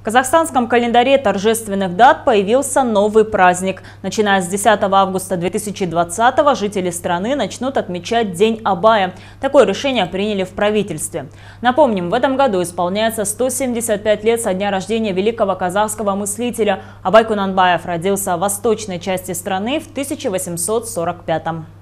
В казахстанском календаре торжественных дат появился новый праздник. Начиная с 10 августа 2020 жители страны начнут отмечать День Абая. Такое решение приняли в правительстве. Напомним, в этом году исполняется 175 лет со дня рождения великого казахского мыслителя. Абай Кунанбаев родился в восточной части страны в 1845 году.